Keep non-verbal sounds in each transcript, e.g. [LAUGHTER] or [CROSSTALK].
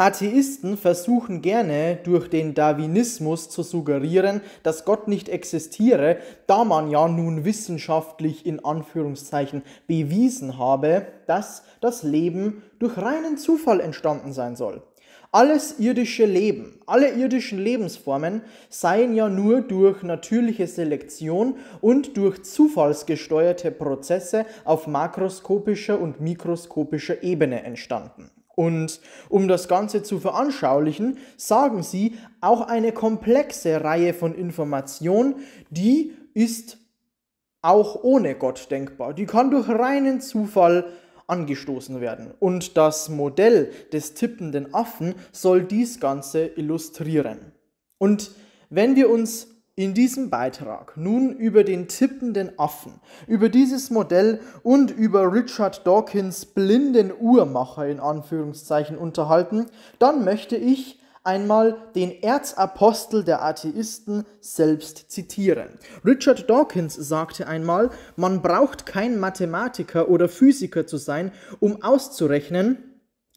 Atheisten versuchen gerne durch den Darwinismus zu suggerieren, dass Gott nicht existiere, da man ja nun wissenschaftlich in Anführungszeichen bewiesen habe, dass das Leben durch reinen Zufall entstanden sein soll. Alles irdische Leben, alle irdischen Lebensformen seien ja nur durch natürliche Selektion und durch zufallsgesteuerte Prozesse auf makroskopischer und mikroskopischer Ebene entstanden. Und um das Ganze zu veranschaulichen, sagen sie, auch eine komplexe Reihe von Informationen, die ist auch ohne Gott denkbar. Die kann durch reinen Zufall angestoßen werden. Und das Modell des tippenden Affen soll dies Ganze illustrieren. Und wenn wir uns in diesem Beitrag nun über den tippenden Affen, über dieses Modell und über Richard Dawkins blinden Uhrmacher in Anführungszeichen unterhalten, dann möchte ich einmal den Erzapostel der Atheisten selbst zitieren. Richard Dawkins sagte einmal, man braucht kein Mathematiker oder Physiker zu sein, um auszurechnen,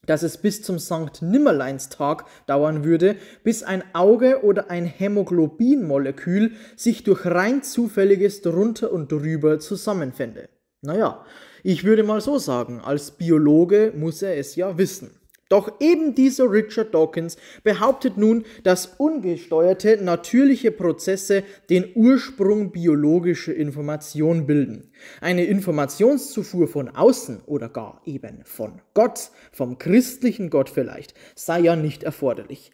dass es bis zum Sankt Nimmerleinstag dauern würde, bis ein Auge oder ein Hämoglobinmolekül sich durch rein zufälliges drunter und drüber zusammenfände. Naja, ich würde mal so sagen, als Biologe muss er es ja wissen. Doch eben dieser Richard Dawkins behauptet nun, dass ungesteuerte natürliche Prozesse den Ursprung biologischer Information bilden. Eine Informationszufuhr von außen oder gar eben von Gott, vom christlichen Gott vielleicht, sei ja nicht erforderlich.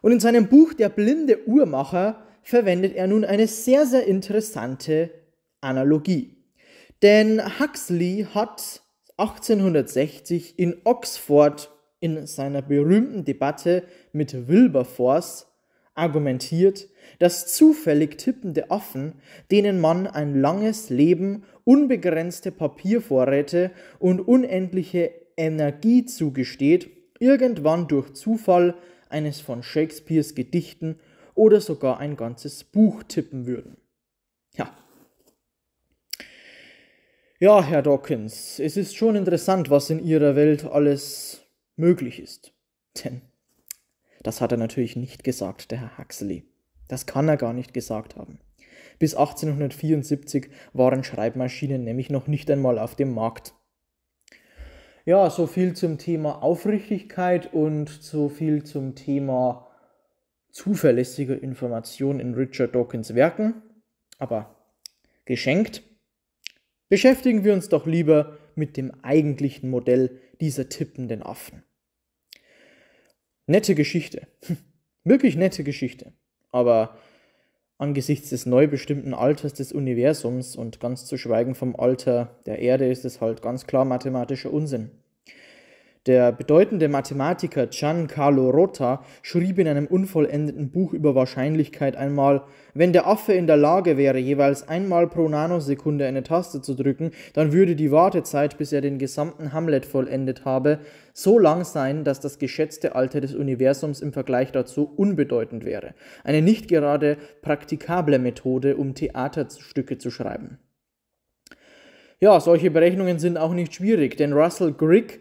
Und in seinem Buch Der blinde Uhrmacher verwendet er nun eine sehr, sehr interessante Analogie. Denn Huxley hat 1860 in Oxford in seiner berühmten Debatte mit Wilberforce argumentiert, dass zufällig tippende Affen, denen man ein langes Leben, unbegrenzte Papiervorräte und unendliche Energie zugesteht, irgendwann durch Zufall eines von Shakespeares Gedichten oder sogar ein ganzes Buch tippen würden. Ja. Ja, Herr Dawkins, es ist schon interessant, was in Ihrer Welt alles möglich ist. Denn das hat er natürlich nicht gesagt, der Herr Huxley. Das kann er gar nicht gesagt haben. Bis 1874 waren Schreibmaschinen nämlich noch nicht einmal auf dem Markt. Ja, so viel zum Thema Aufrichtigkeit und so viel zum Thema zuverlässiger Information in Richard Dawkins Werken. Aber geschenkt. Beschäftigen wir uns doch lieber mit dem eigentlichen Modell dieser tippenden Affen. Nette Geschichte. [LAUGHS] Wirklich nette Geschichte. Aber angesichts des neu bestimmten Alters des Universums und ganz zu schweigen vom Alter der Erde ist es halt ganz klar mathematischer Unsinn. Der bedeutende Mathematiker Giancarlo Rota schrieb in einem unvollendeten Buch über Wahrscheinlichkeit einmal, wenn der Affe in der Lage wäre, jeweils einmal pro Nanosekunde eine Taste zu drücken, dann würde die Wartezeit, bis er den gesamten Hamlet vollendet habe, so lang sein, dass das geschätzte Alter des Universums im Vergleich dazu unbedeutend wäre. Eine nicht gerade praktikable Methode, um Theaterstücke zu schreiben. Ja, solche Berechnungen sind auch nicht schwierig, denn Russell Grigg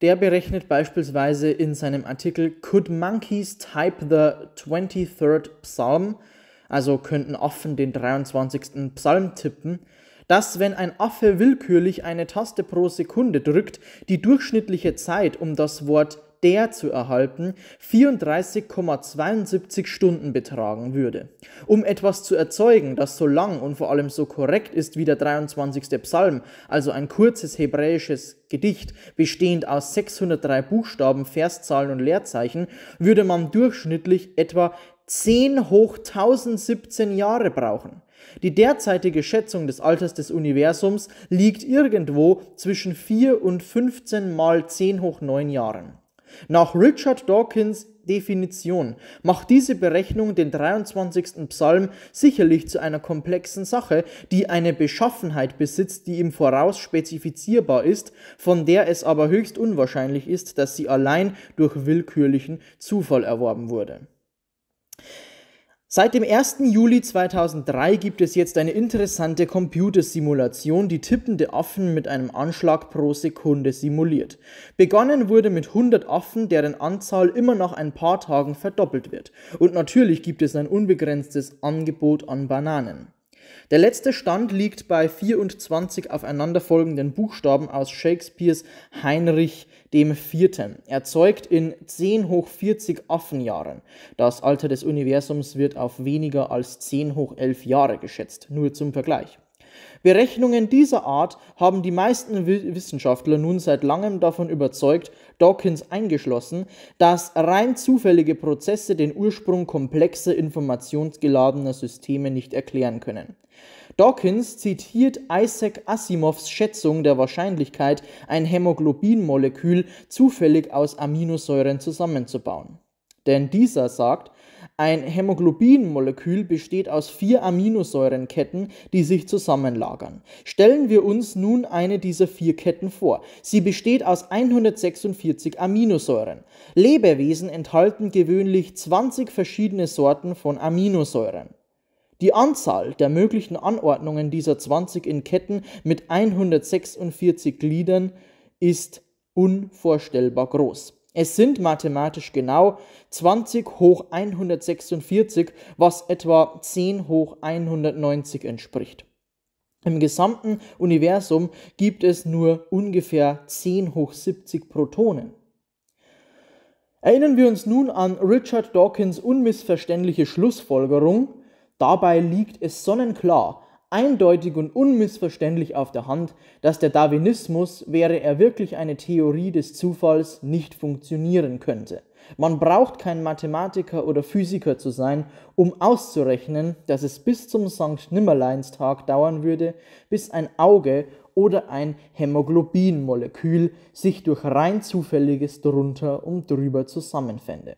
der berechnet beispielsweise in seinem Artikel Could Monkeys Type the 23rd Psalm, also könnten Affen den 23. Psalm tippen, dass wenn ein Affe willkürlich eine Taste pro Sekunde drückt, die durchschnittliche Zeit, um das Wort der zu erhalten 34,72 Stunden betragen würde. Um etwas zu erzeugen, das so lang und vor allem so korrekt ist wie der 23. Psalm, also ein kurzes hebräisches Gedicht, bestehend aus 603 Buchstaben, Verszahlen und Leerzeichen, würde man durchschnittlich etwa 10 hoch 1017 Jahre brauchen. Die derzeitige Schätzung des Alters des Universums liegt irgendwo zwischen 4 und 15 mal 10 hoch 9 Jahren. Nach Richard Dawkins Definition macht diese Berechnung den 23. Psalm sicherlich zu einer komplexen Sache, die eine Beschaffenheit besitzt, die im Voraus spezifizierbar ist, von der es aber höchst unwahrscheinlich ist, dass sie allein durch willkürlichen Zufall erworben wurde. Seit dem 1. Juli 2003 gibt es jetzt eine interessante Computersimulation, die tippende Affen mit einem Anschlag pro Sekunde simuliert. Begonnen wurde mit 100 Affen, deren Anzahl immer nach ein paar Tagen verdoppelt wird. Und natürlich gibt es ein unbegrenztes Angebot an Bananen. Der letzte Stand liegt bei 24 aufeinanderfolgenden Buchstaben aus Shakespeares Heinrich IV., erzeugt in 10 hoch 40 Affenjahren. Das Alter des Universums wird auf weniger als 10 hoch 11 Jahre geschätzt, nur zum Vergleich. Berechnungen dieser Art haben die meisten Wissenschaftler nun seit langem davon überzeugt, Dawkins eingeschlossen, dass rein zufällige Prozesse den Ursprung komplexer informationsgeladener Systeme nicht erklären können. Dawkins zitiert Isaac Asimovs Schätzung der Wahrscheinlichkeit, ein Hämoglobinmolekül zufällig aus Aminosäuren zusammenzubauen. Denn dieser sagt, ein Hämoglobinmolekül besteht aus vier Aminosäurenketten, die sich zusammenlagern. Stellen wir uns nun eine dieser vier Ketten vor. Sie besteht aus 146 Aminosäuren. Lebewesen enthalten gewöhnlich 20 verschiedene Sorten von Aminosäuren. Die Anzahl der möglichen Anordnungen dieser 20 in Ketten mit 146 Gliedern ist unvorstellbar groß. Es sind mathematisch genau 20 hoch 146, was etwa 10 hoch 190 entspricht. Im gesamten Universum gibt es nur ungefähr 10 hoch 70 Protonen. Erinnern wir uns nun an Richard Dawkins unmissverständliche Schlussfolgerung, dabei liegt es sonnenklar, eindeutig und unmissverständlich auf der Hand, dass der Darwinismus, wäre er wirklich eine Theorie des Zufalls, nicht funktionieren könnte. Man braucht kein Mathematiker oder Physiker zu sein, um auszurechnen, dass es bis zum Sankt Nimmerleinstag dauern würde, bis ein Auge oder ein Hämoglobinmolekül sich durch rein zufälliges drunter und drüber zusammenfände.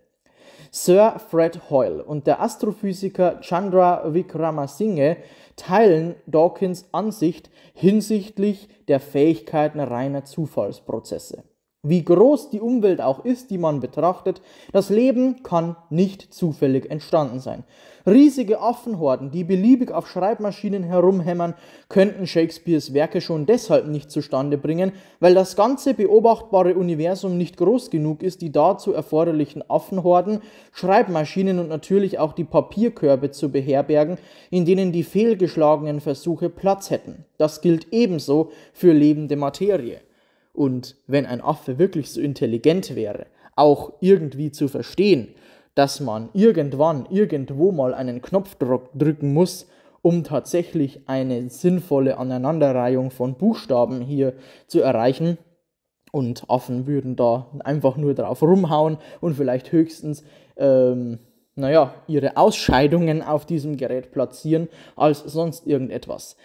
Sir Fred Hoyle und der Astrophysiker Chandra Vikramasinghe teilen Dawkins Ansicht hinsichtlich der Fähigkeiten reiner Zufallsprozesse. Wie groß die Umwelt auch ist, die man betrachtet, das Leben kann nicht zufällig entstanden sein. Riesige Affenhorden, die beliebig auf Schreibmaschinen herumhämmern, könnten Shakespeares Werke schon deshalb nicht zustande bringen, weil das ganze beobachtbare Universum nicht groß genug ist, die dazu erforderlichen Affenhorden, Schreibmaschinen und natürlich auch die Papierkörbe zu beherbergen, in denen die fehlgeschlagenen Versuche Platz hätten. Das gilt ebenso für lebende Materie. Und wenn ein Affe wirklich so intelligent wäre, auch irgendwie zu verstehen, dass man irgendwann, irgendwo mal einen Knopf drücken muss, um tatsächlich eine sinnvolle Aneinanderreihung von Buchstaben hier zu erreichen. Und Affen würden da einfach nur drauf rumhauen und vielleicht höchstens, ähm, naja, ihre Ausscheidungen auf diesem Gerät platzieren, als sonst irgendetwas.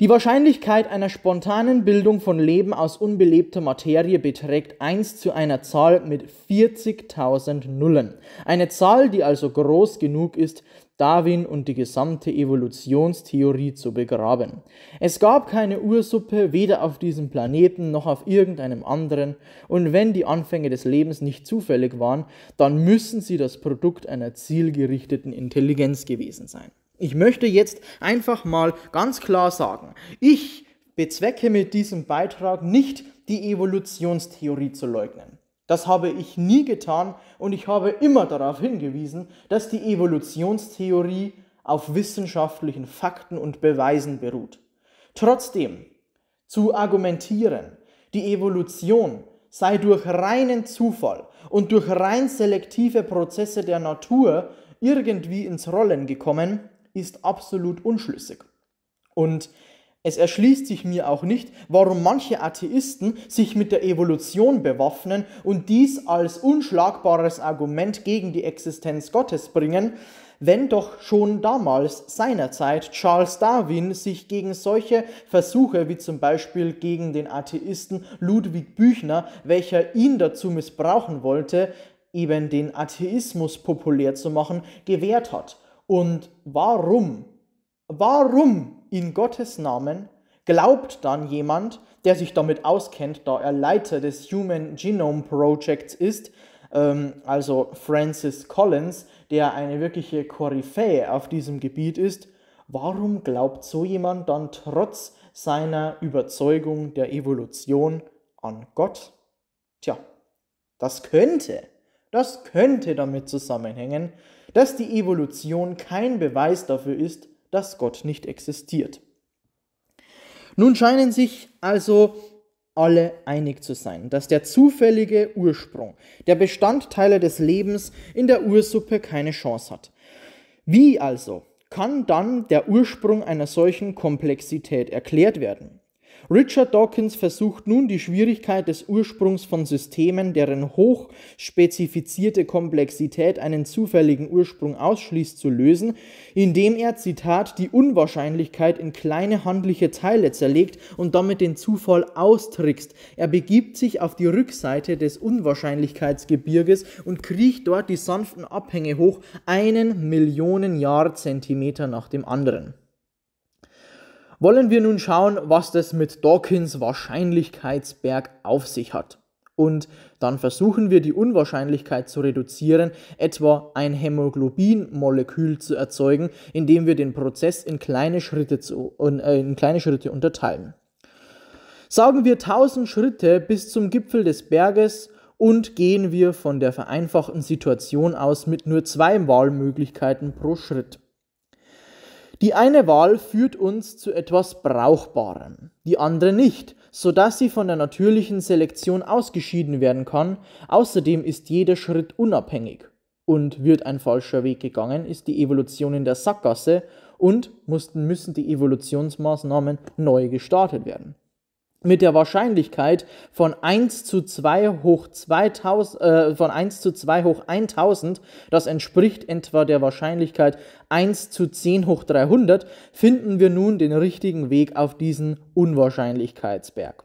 Die Wahrscheinlichkeit einer spontanen Bildung von Leben aus unbelebter Materie beträgt 1 zu einer Zahl mit 40.000 Nullen. Eine Zahl, die also groß genug ist, Darwin und die gesamte Evolutionstheorie zu begraben. Es gab keine Ursuppe weder auf diesem Planeten noch auf irgendeinem anderen und wenn die Anfänge des Lebens nicht zufällig waren, dann müssen sie das Produkt einer zielgerichteten Intelligenz gewesen sein. Ich möchte jetzt einfach mal ganz klar sagen, ich bezwecke mit diesem Beitrag nicht die Evolutionstheorie zu leugnen. Das habe ich nie getan und ich habe immer darauf hingewiesen, dass die Evolutionstheorie auf wissenschaftlichen Fakten und Beweisen beruht. Trotzdem, zu argumentieren, die Evolution sei durch reinen Zufall und durch rein selektive Prozesse der Natur irgendwie ins Rollen gekommen, ist absolut unschlüssig. Und es erschließt sich mir auch nicht, warum manche Atheisten sich mit der Evolution bewaffnen und dies als unschlagbares Argument gegen die Existenz Gottes bringen, wenn doch schon damals seinerzeit Charles Darwin sich gegen solche Versuche wie zum Beispiel gegen den Atheisten Ludwig Büchner, welcher ihn dazu missbrauchen wollte, eben den Atheismus populär zu machen, gewehrt hat und warum, warum in Gottes Namen glaubt dann jemand, der sich damit auskennt, da er Leiter des Human Genome Projects ist, ähm, also Francis Collins, der eine wirkliche Koryphäe auf diesem Gebiet ist, warum glaubt so jemand dann trotz seiner Überzeugung der Evolution an Gott? Tja, das könnte, das könnte damit zusammenhängen, dass die Evolution kein Beweis dafür ist, dass Gott nicht existiert. Nun scheinen sich also alle einig zu sein, dass der zufällige Ursprung, der Bestandteile des Lebens in der Ursuppe keine Chance hat. Wie also kann dann der Ursprung einer solchen Komplexität erklärt werden? Richard Dawkins versucht nun die Schwierigkeit des Ursprungs von Systemen, deren hoch spezifizierte Komplexität einen zufälligen Ursprung ausschließt, zu lösen, indem er, Zitat, die Unwahrscheinlichkeit in kleine handliche Teile zerlegt und damit den Zufall austrickst. Er begibt sich auf die Rückseite des Unwahrscheinlichkeitsgebirges und kriecht dort die sanften Abhänge hoch, einen Millionen Jahrzehntimeter nach dem anderen. Wollen wir nun schauen, was das mit Dawkins Wahrscheinlichkeitsberg auf sich hat. Und dann versuchen wir die Unwahrscheinlichkeit zu reduzieren, etwa ein Hämoglobinmolekül zu erzeugen, indem wir den Prozess in kleine Schritte, zu, äh, in kleine Schritte unterteilen. Sagen wir 1000 Schritte bis zum Gipfel des Berges und gehen wir von der vereinfachten Situation aus mit nur zwei Wahlmöglichkeiten pro Schritt. Die eine Wahl führt uns zu etwas Brauchbarem, die andere nicht, sodass sie von der natürlichen Selektion ausgeschieden werden kann. Außerdem ist jeder Schritt unabhängig. Und wird ein falscher Weg gegangen, ist die Evolution in der Sackgasse und mussten, müssen die Evolutionsmaßnahmen neu gestartet werden mit der Wahrscheinlichkeit von 1 zu 2 hoch 2000, äh, von 1 zu 2 hoch 1000, das entspricht etwa der Wahrscheinlichkeit 1 zu 10 hoch 300, finden wir nun den richtigen Weg auf diesen Unwahrscheinlichkeitsberg.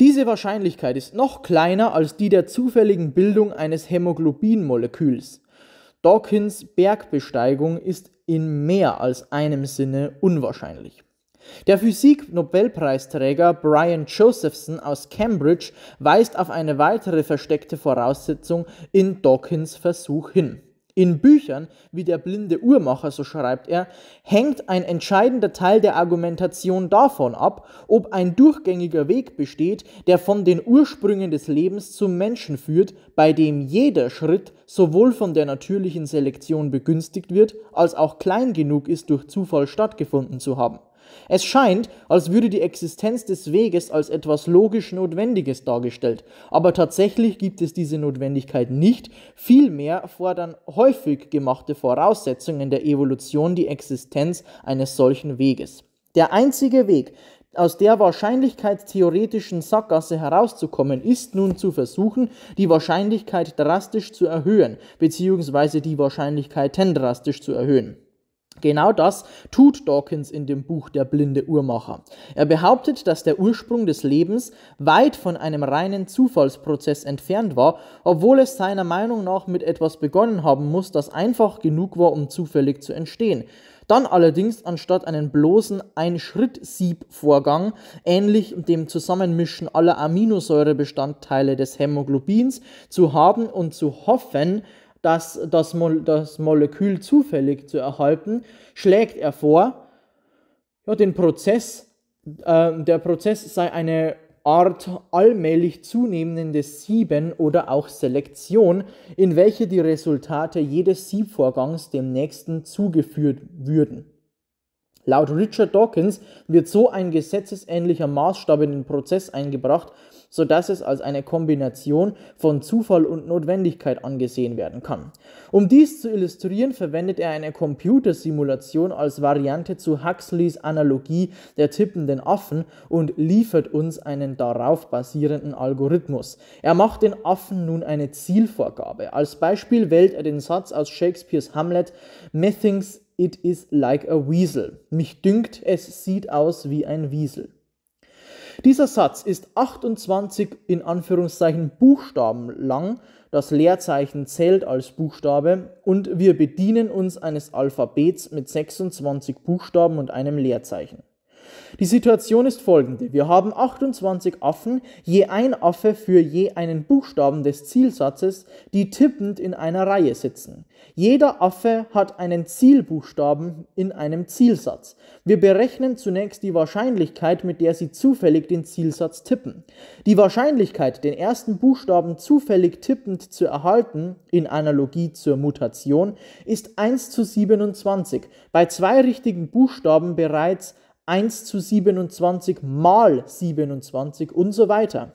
Diese Wahrscheinlichkeit ist noch kleiner als die der zufälligen Bildung eines Hämoglobinmoleküls. Dawkins Bergbesteigung ist in mehr als einem Sinne unwahrscheinlich. Der Physik-Nobelpreisträger Brian Josephson aus Cambridge weist auf eine weitere versteckte Voraussetzung in Dawkins Versuch hin. In Büchern, wie der blinde Uhrmacher, so schreibt er, hängt ein entscheidender Teil der Argumentation davon ab, ob ein durchgängiger Weg besteht, der von den Ursprüngen des Lebens zum Menschen führt, bei dem jeder Schritt sowohl von der natürlichen Selektion begünstigt wird, als auch klein genug ist, durch Zufall stattgefunden zu haben. Es scheint, als würde die Existenz des Weges als etwas logisch Notwendiges dargestellt, aber tatsächlich gibt es diese Notwendigkeit nicht, vielmehr fordern häufig gemachte Voraussetzungen der Evolution die Existenz eines solchen Weges. Der einzige Weg, aus der wahrscheinlichkeitstheoretischen Sackgasse herauszukommen, ist nun zu versuchen, die Wahrscheinlichkeit drastisch zu erhöhen, beziehungsweise die Wahrscheinlichkeiten drastisch zu erhöhen. Genau das tut Dawkins in dem Buch Der blinde Uhrmacher. Er behauptet, dass der Ursprung des Lebens weit von einem reinen Zufallsprozess entfernt war, obwohl es seiner Meinung nach mit etwas begonnen haben muss, das einfach genug war, um zufällig zu entstehen. Dann allerdings anstatt einen bloßen Ein-Schritt-Sieb-Vorgang, ähnlich dem Zusammenmischen aller Aminosäurebestandteile des Hämoglobins, zu haben und zu hoffen, dass das, Mo das Molekül zufällig zu erhalten, schlägt er vor, ja, den Prozess, äh, der Prozess sei eine Art allmählich zunehmendes Sieben oder auch Selektion, in welche die Resultate jedes Siebvorgangs dem nächsten zugeführt würden. Laut Richard Dawkins wird so ein gesetzesähnlicher Maßstab in den Prozess eingebracht, sodass es als eine Kombination von Zufall und Notwendigkeit angesehen werden kann. Um dies zu illustrieren, verwendet er eine Computersimulation als Variante zu Huxleys Analogie der tippenden Affen und liefert uns einen darauf basierenden Algorithmus. Er macht den Affen nun eine Zielvorgabe. Als Beispiel wählt er den Satz aus Shakespeares Hamlet, Methinks it is like a weasel. Mich dünkt, es sieht aus wie ein Wiesel. Dieser Satz ist 28 in Anführungszeichen Buchstaben lang. Das Leerzeichen zählt als Buchstabe und wir bedienen uns eines Alphabets mit 26 Buchstaben und einem Leerzeichen. Die Situation ist folgende. Wir haben 28 Affen, je ein Affe für je einen Buchstaben des Zielsatzes, die tippend in einer Reihe sitzen. Jeder Affe hat einen Zielbuchstaben in einem Zielsatz. Wir berechnen zunächst die Wahrscheinlichkeit, mit der sie zufällig den Zielsatz tippen. Die Wahrscheinlichkeit, den ersten Buchstaben zufällig tippend zu erhalten, in Analogie zur Mutation, ist 1 zu 27, bei zwei richtigen Buchstaben bereits 1 zu 27 mal 27 und so weiter.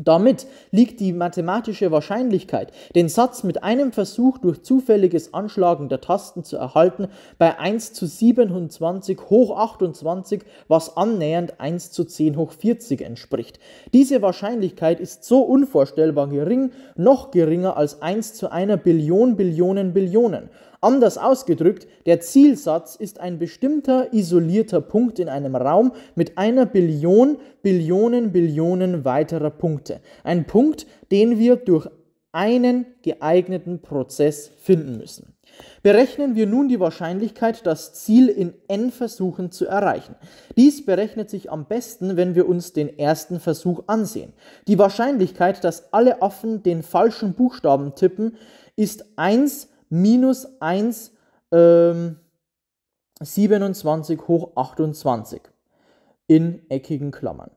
Damit liegt die mathematische Wahrscheinlichkeit, den Satz mit einem Versuch durch zufälliges Anschlagen der Tasten zu erhalten, bei 1 zu 27 hoch 28, was annähernd 1 zu 10 hoch 40 entspricht. Diese Wahrscheinlichkeit ist so unvorstellbar gering, noch geringer als 1 zu einer Billion Billionen Billionen. Anders ausgedrückt, der Zielsatz ist ein bestimmter isolierter Punkt in einem Raum mit einer Billion, Billionen, Billionen weiterer Punkte. Ein Punkt, den wir durch einen geeigneten Prozess finden müssen. Berechnen wir nun die Wahrscheinlichkeit, das Ziel in n Versuchen zu erreichen. Dies berechnet sich am besten, wenn wir uns den ersten Versuch ansehen. Die Wahrscheinlichkeit, dass alle Affen den falschen Buchstaben tippen, ist 1 minus 1, ähm, 27 hoch 28 in eckigen Klammern.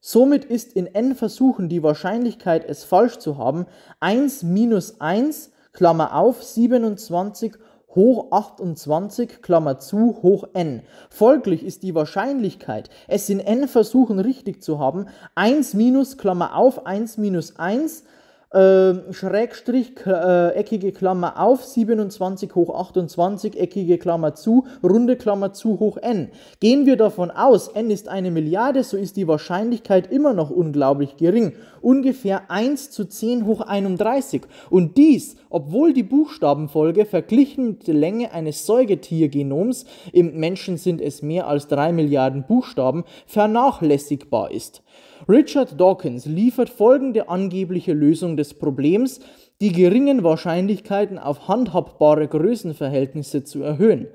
Somit ist in n Versuchen die Wahrscheinlichkeit, es falsch zu haben, 1 minus 1, Klammer auf, 27 hoch 28, Klammer zu, hoch n. Folglich ist die Wahrscheinlichkeit, es in n Versuchen richtig zu haben, 1 minus, Klammer auf, 1 minus 1, ähm, Schrägstrich, äh, eckige Klammer auf, 27 hoch 28, eckige Klammer zu, runde Klammer zu hoch n. Gehen wir davon aus, n ist eine Milliarde, so ist die Wahrscheinlichkeit immer noch unglaublich gering. Ungefähr 1 zu 10 hoch 31. Und dies, obwohl die Buchstabenfolge verglichen mit der Länge eines Säugetiergenoms, im Menschen sind es mehr als 3 Milliarden Buchstaben, vernachlässigbar ist. Richard Dawkins liefert folgende angebliche Lösung des Problems, die geringen Wahrscheinlichkeiten auf handhabbare Größenverhältnisse zu erhöhen.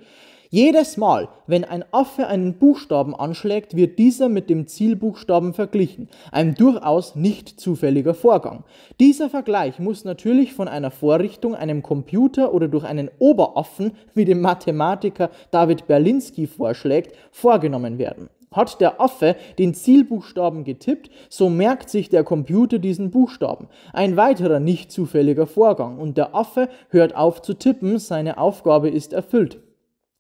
Jedes Mal, wenn ein Affe einen Buchstaben anschlägt, wird dieser mit dem Zielbuchstaben verglichen, ein durchaus nicht zufälliger Vorgang. Dieser Vergleich muss natürlich von einer Vorrichtung, einem Computer oder durch einen Oberaffen, wie dem Mathematiker David Berlinski vorschlägt, vorgenommen werden. Hat der Affe den Zielbuchstaben getippt, so merkt sich der Computer diesen Buchstaben. Ein weiterer nicht zufälliger Vorgang und der Affe hört auf zu tippen, seine Aufgabe ist erfüllt.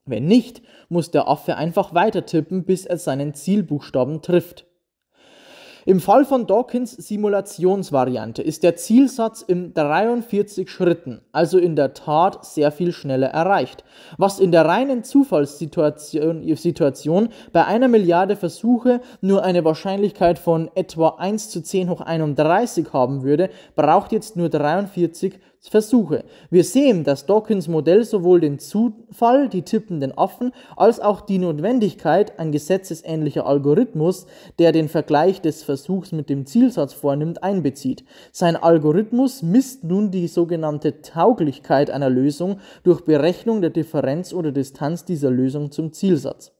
Wenn nicht, muss der Affe einfach weiter tippen, bis er seinen Zielbuchstaben trifft. Im Fall von Dawkins Simulationsvariante ist der Zielsatz in 43 Schritten, also in der Tat sehr viel schneller erreicht, was in der reinen Zufallssituation Situation bei einer Milliarde Versuche nur eine Wahrscheinlichkeit von etwa 1 zu 10 hoch 31 haben würde, braucht jetzt nur 43 Versuche. Wir sehen, dass Dawkins Modell sowohl den Zufall, die tippenden Affen, als auch die Notwendigkeit, ein gesetzesähnlicher Algorithmus, der den Vergleich des Versuchs mit dem Zielsatz vornimmt, einbezieht. Sein Algorithmus misst nun die sogenannte Tauglichkeit einer Lösung durch Berechnung der Differenz oder Distanz dieser Lösung zum Zielsatz.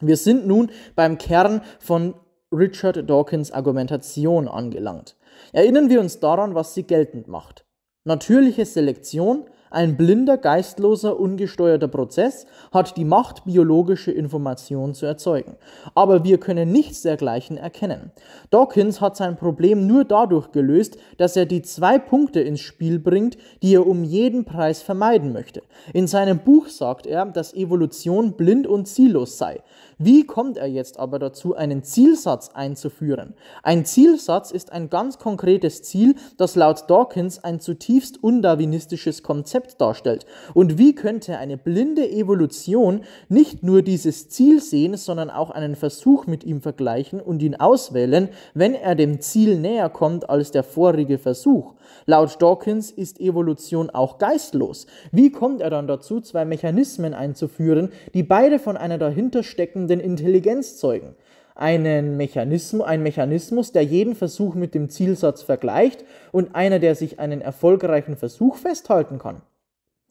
Wir sind nun beim Kern von Richard Dawkins Argumentation angelangt. Erinnern wir uns daran, was sie geltend macht. Natürliche Selektion, ein blinder, geistloser, ungesteuerter Prozess, hat die Macht, biologische Informationen zu erzeugen. Aber wir können nichts dergleichen erkennen. Dawkins hat sein Problem nur dadurch gelöst, dass er die zwei Punkte ins Spiel bringt, die er um jeden Preis vermeiden möchte. In seinem Buch sagt er, dass Evolution blind und ziellos sei. Wie kommt er jetzt aber dazu, einen Zielsatz einzuführen? Ein Zielsatz ist ein ganz konkretes Ziel, das laut Dawkins ein zutiefst undarwinistisches Konzept darstellt. Und wie könnte eine blinde Evolution nicht nur dieses Ziel sehen, sondern auch einen Versuch mit ihm vergleichen und ihn auswählen, wenn er dem Ziel näher kommt als der vorige Versuch? Laut Dawkins ist Evolution auch geistlos. Wie kommt er dann dazu, zwei Mechanismen einzuführen, die beide von einer dahinter steckenden lebenden Intelligenz zeugen. Einen Mechanismus, ein Mechanismus, der jeden Versuch mit dem Zielsatz vergleicht und einer, der sich einen erfolgreichen Versuch festhalten kann.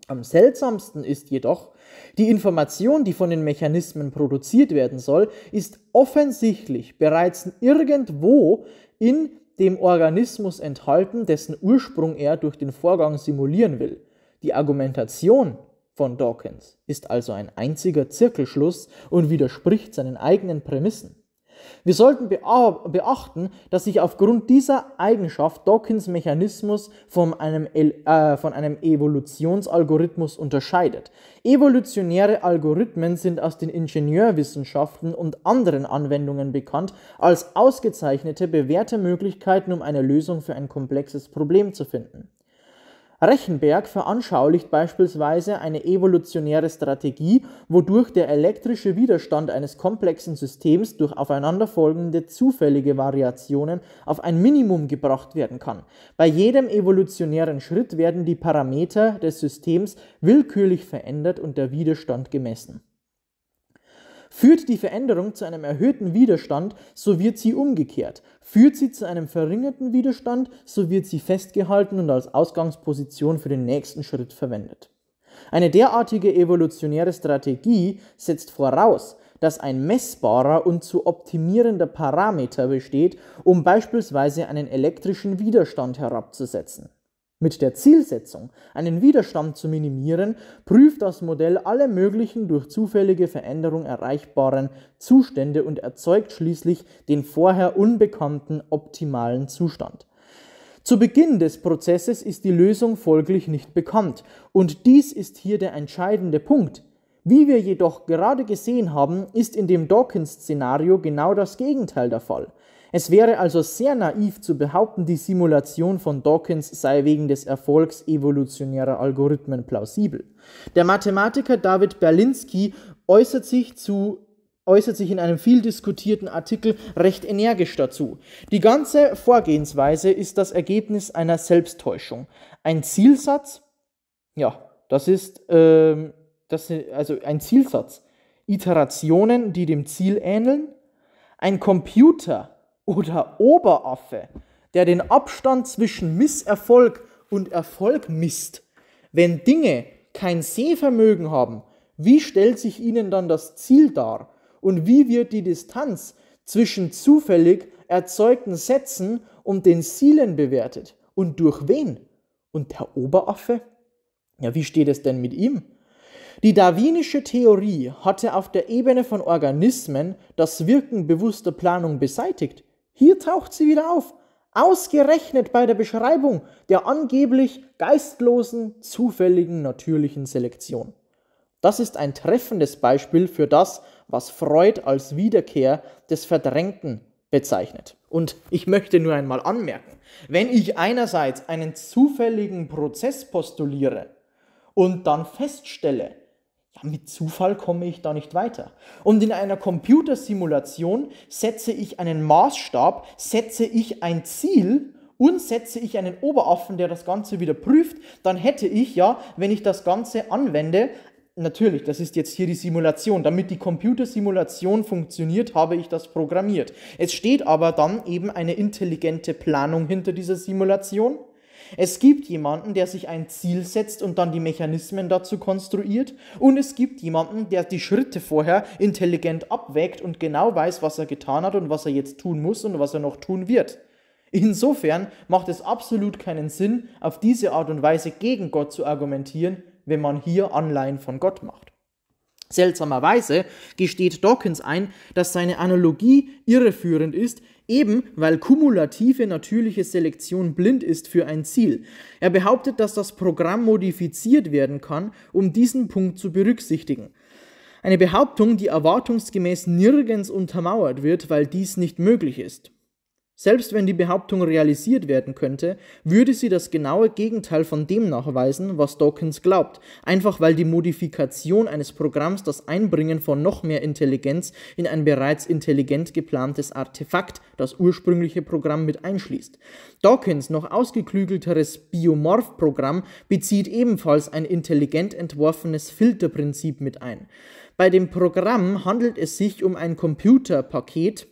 Am seltsamsten ist jedoch, die Information, die von den Mechanismen produziert werden soll, ist offensichtlich bereits irgendwo in dem Organismus enthalten, dessen Ursprung er durch den Vorgang simulieren will. Die Argumentation, von Dawkins ist also ein einziger Zirkelschluss und widerspricht seinen eigenen Prämissen. Wir sollten beachten, dass sich aufgrund dieser Eigenschaft Dawkins Mechanismus von einem, äh, von einem Evolutionsalgorithmus unterscheidet. Evolutionäre Algorithmen sind aus den Ingenieurwissenschaften und anderen Anwendungen bekannt als ausgezeichnete, bewährte Möglichkeiten, um eine Lösung für ein komplexes Problem zu finden. Rechenberg veranschaulicht beispielsweise eine evolutionäre Strategie, wodurch der elektrische Widerstand eines komplexen Systems durch aufeinanderfolgende zufällige Variationen auf ein Minimum gebracht werden kann. Bei jedem evolutionären Schritt werden die Parameter des Systems willkürlich verändert und der Widerstand gemessen. Führt die Veränderung zu einem erhöhten Widerstand, so wird sie umgekehrt. Führt sie zu einem verringerten Widerstand, so wird sie festgehalten und als Ausgangsposition für den nächsten Schritt verwendet. Eine derartige evolutionäre Strategie setzt voraus, dass ein messbarer und zu optimierender Parameter besteht, um beispielsweise einen elektrischen Widerstand herabzusetzen. Mit der Zielsetzung, einen Widerstand zu minimieren, prüft das Modell alle möglichen durch zufällige Veränderung erreichbaren Zustände und erzeugt schließlich den vorher unbekannten optimalen Zustand. Zu Beginn des Prozesses ist die Lösung folglich nicht bekannt und dies ist hier der entscheidende Punkt. Wie wir jedoch gerade gesehen haben, ist in dem Dawkins-Szenario genau das Gegenteil der Fall. Es wäre also sehr naiv zu behaupten, die Simulation von Dawkins sei wegen des Erfolgs evolutionärer Algorithmen plausibel. Der Mathematiker David Berlinski äußert sich zu äußert sich in einem viel diskutierten Artikel recht energisch dazu. Die ganze Vorgehensweise ist das Ergebnis einer Selbsttäuschung. Ein Zielsatz, ja, das ist, ähm, das ist also ein Zielsatz. Iterationen, die dem Ziel ähneln. Ein Computer, oder Oberaffe, der den Abstand zwischen Misserfolg und Erfolg misst. Wenn Dinge kein Sehvermögen haben, wie stellt sich ihnen dann das Ziel dar? Und wie wird die Distanz zwischen zufällig erzeugten Sätzen und den Zielen bewertet? Und durch wen? Und der Oberaffe? Ja, wie steht es denn mit ihm? Die darwinische Theorie hatte auf der Ebene von Organismen das Wirken bewusster Planung beseitigt. Hier taucht sie wieder auf, ausgerechnet bei der Beschreibung der angeblich geistlosen, zufälligen, natürlichen Selektion. Das ist ein treffendes Beispiel für das, was Freud als Wiederkehr des Verdrängten bezeichnet. Und ich möchte nur einmal anmerken, wenn ich einerseits einen zufälligen Prozess postuliere und dann feststelle, mit Zufall komme ich da nicht weiter. Und in einer Computersimulation setze ich einen Maßstab, setze ich ein Ziel und setze ich einen Oberaffen, der das Ganze wieder prüft, dann hätte ich ja, wenn ich das Ganze anwende, natürlich, das ist jetzt hier die Simulation. Damit die Computersimulation funktioniert, habe ich das programmiert. Es steht aber dann eben eine intelligente Planung hinter dieser Simulation. Es gibt jemanden, der sich ein Ziel setzt und dann die Mechanismen dazu konstruiert. Und es gibt jemanden, der die Schritte vorher intelligent abwägt und genau weiß, was er getan hat und was er jetzt tun muss und was er noch tun wird. Insofern macht es absolut keinen Sinn, auf diese Art und Weise gegen Gott zu argumentieren, wenn man hier Anleihen von Gott macht. Seltsamerweise gesteht Dawkins ein, dass seine Analogie irreführend ist, eben weil kumulative natürliche Selektion blind ist für ein Ziel. Er behauptet, dass das Programm modifiziert werden kann, um diesen Punkt zu berücksichtigen. Eine Behauptung, die erwartungsgemäß nirgends untermauert wird, weil dies nicht möglich ist. Selbst wenn die Behauptung realisiert werden könnte, würde sie das genaue Gegenteil von dem nachweisen, was Dawkins glaubt, einfach weil die Modifikation eines Programms das Einbringen von noch mehr Intelligenz in ein bereits intelligent geplantes Artefakt, das ursprüngliche Programm mit einschließt. Dawkins noch ausgeklügelteres Biomorph-Programm bezieht ebenfalls ein intelligent entworfenes Filterprinzip mit ein. Bei dem Programm handelt es sich um ein Computerpaket,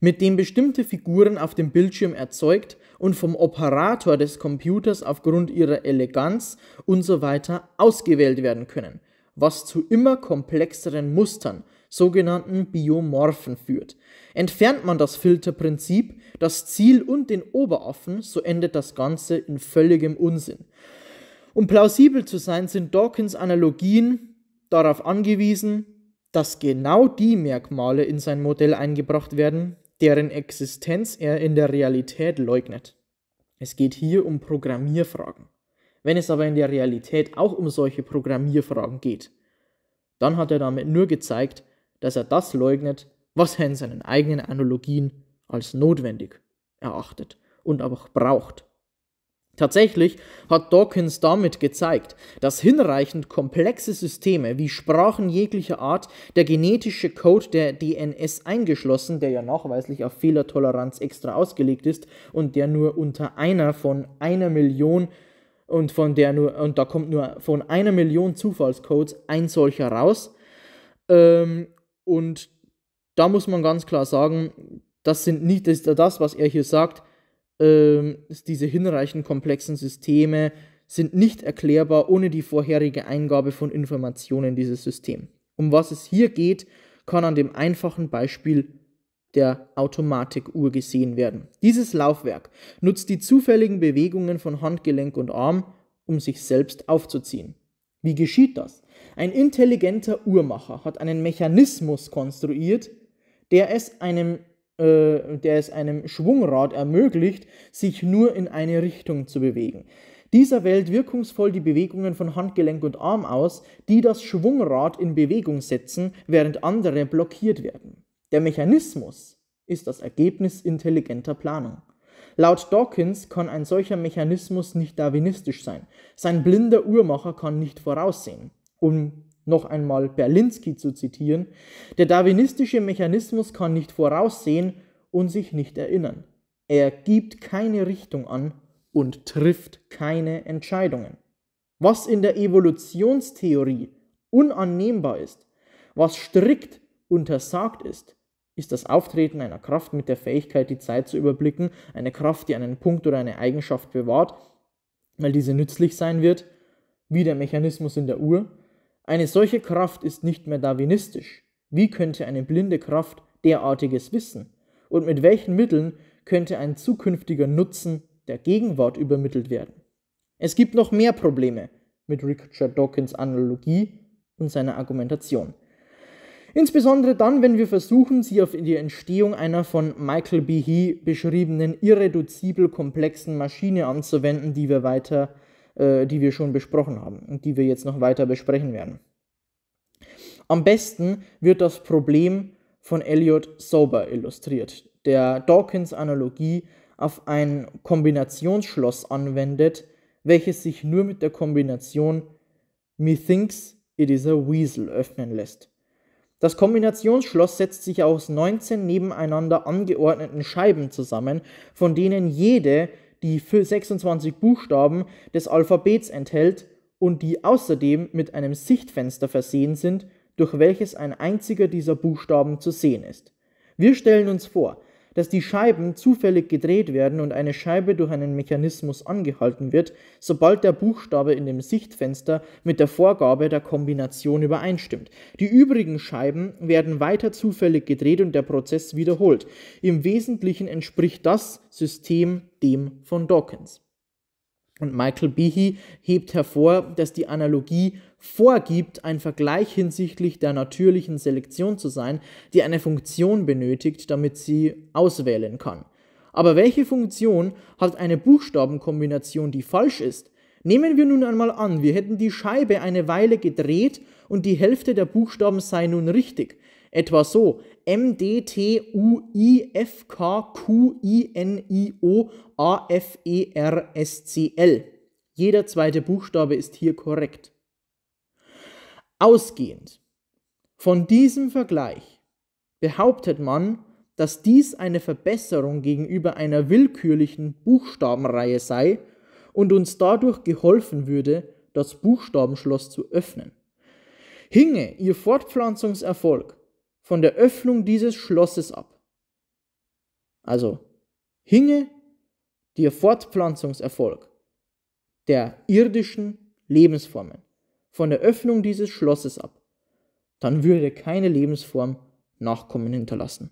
mit dem bestimmte Figuren auf dem Bildschirm erzeugt und vom Operator des Computers aufgrund ihrer Eleganz und So weiter ausgewählt werden können, was zu immer komplexeren Mustern, sogenannten Biomorphen, führt. Entfernt man das Filterprinzip, das Ziel und den Oberaffen, so endet das Ganze in völligem Unsinn. Um plausibel zu sein, sind Dawkins Analogien darauf angewiesen, dass genau die Merkmale in sein Modell eingebracht werden, deren Existenz er in der Realität leugnet. Es geht hier um Programmierfragen. Wenn es aber in der Realität auch um solche Programmierfragen geht, dann hat er damit nur gezeigt, dass er das leugnet, was er in seinen eigenen Analogien als notwendig erachtet und aber auch braucht. Tatsächlich hat Dawkins damit gezeigt, dass hinreichend komplexe Systeme wie Sprachen jeglicher Art der genetische Code der DNS eingeschlossen, der ja nachweislich auf Fehlertoleranz extra ausgelegt ist und der nur unter einer von einer Million und von der nur und da kommt nur von einer Million Zufallscodes ein solcher raus. Ähm, und da muss man ganz klar sagen, das sind nicht das, das was er hier sagt ähm, diese hinreichend komplexen Systeme sind nicht erklärbar ohne die vorherige Eingabe von Informationen in dieses System. Um was es hier geht, kann an dem einfachen Beispiel der Automatikuhr gesehen werden. Dieses Laufwerk nutzt die zufälligen Bewegungen von Handgelenk und Arm, um sich selbst aufzuziehen. Wie geschieht das? Ein intelligenter Uhrmacher hat einen Mechanismus konstruiert, der es einem äh, der es einem Schwungrad ermöglicht, sich nur in eine Richtung zu bewegen. Dieser wählt wirkungsvoll die Bewegungen von Handgelenk und Arm aus, die das Schwungrad in Bewegung setzen, während andere blockiert werden. Der Mechanismus ist das Ergebnis intelligenter Planung. Laut Dawkins kann ein solcher Mechanismus nicht darwinistisch sein. Sein blinder Uhrmacher kann nicht voraussehen. Um noch einmal Berlinski zu zitieren, der darwinistische Mechanismus kann nicht voraussehen und sich nicht erinnern. Er gibt keine Richtung an und trifft keine Entscheidungen. Was in der Evolutionstheorie unannehmbar ist, was strikt untersagt ist, ist das Auftreten einer Kraft mit der Fähigkeit, die Zeit zu überblicken, eine Kraft, die einen Punkt oder eine Eigenschaft bewahrt, weil diese nützlich sein wird, wie der Mechanismus in der Uhr, eine solche Kraft ist nicht mehr darwinistisch. Wie könnte eine blinde Kraft derartiges wissen? Und mit welchen Mitteln könnte ein zukünftiger Nutzen der Gegenwart übermittelt werden? Es gibt noch mehr Probleme mit Richard Dawkins Analogie und seiner Argumentation. Insbesondere dann, wenn wir versuchen, sie auf die Entstehung einer von Michael Behe beschriebenen irreduzibel komplexen Maschine anzuwenden, die wir weiter äh, die wir schon besprochen haben und die wir jetzt noch weiter besprechen werden. Am besten wird das Problem von Elliot Sober illustriert, der Dawkins-Analogie auf ein Kombinationsschloss anwendet, welches sich nur mit der Kombination Methinks it is a Weasel öffnen lässt. Das Kombinationsschloss setzt sich aus 19 nebeneinander angeordneten Scheiben zusammen, von denen jede die für 26 Buchstaben des Alphabets enthält und die außerdem mit einem Sichtfenster versehen sind, durch welches ein einziger dieser Buchstaben zu sehen ist. Wir stellen uns vor, dass die Scheiben zufällig gedreht werden und eine Scheibe durch einen Mechanismus angehalten wird, sobald der Buchstabe in dem Sichtfenster mit der Vorgabe der Kombination übereinstimmt. Die übrigen Scheiben werden weiter zufällig gedreht und der Prozess wiederholt. Im Wesentlichen entspricht das System dem von Dawkins. Und Michael Behe hebt hervor, dass die Analogie vorgibt, ein Vergleich hinsichtlich der natürlichen Selektion zu sein, die eine Funktion benötigt, damit sie auswählen kann. Aber welche Funktion hat eine Buchstabenkombination, die falsch ist? Nehmen wir nun einmal an, wir hätten die Scheibe eine Weile gedreht und die Hälfte der Buchstaben sei nun richtig. Etwa so, M-D-T-U-I-F-K-Q-I-N-I-O-A-F-E-R-S-C-L. Jeder zweite Buchstabe ist hier korrekt. Ausgehend von diesem Vergleich behauptet man, dass dies eine Verbesserung gegenüber einer willkürlichen Buchstabenreihe sei und uns dadurch geholfen würde, das Buchstabenschloss zu öffnen. Hinge ihr Fortpflanzungserfolg von der Öffnung dieses Schlosses ab. Also hinge der Fortpflanzungserfolg der irdischen Lebensformen von der Öffnung dieses Schlosses ab, dann würde keine Lebensform Nachkommen hinterlassen.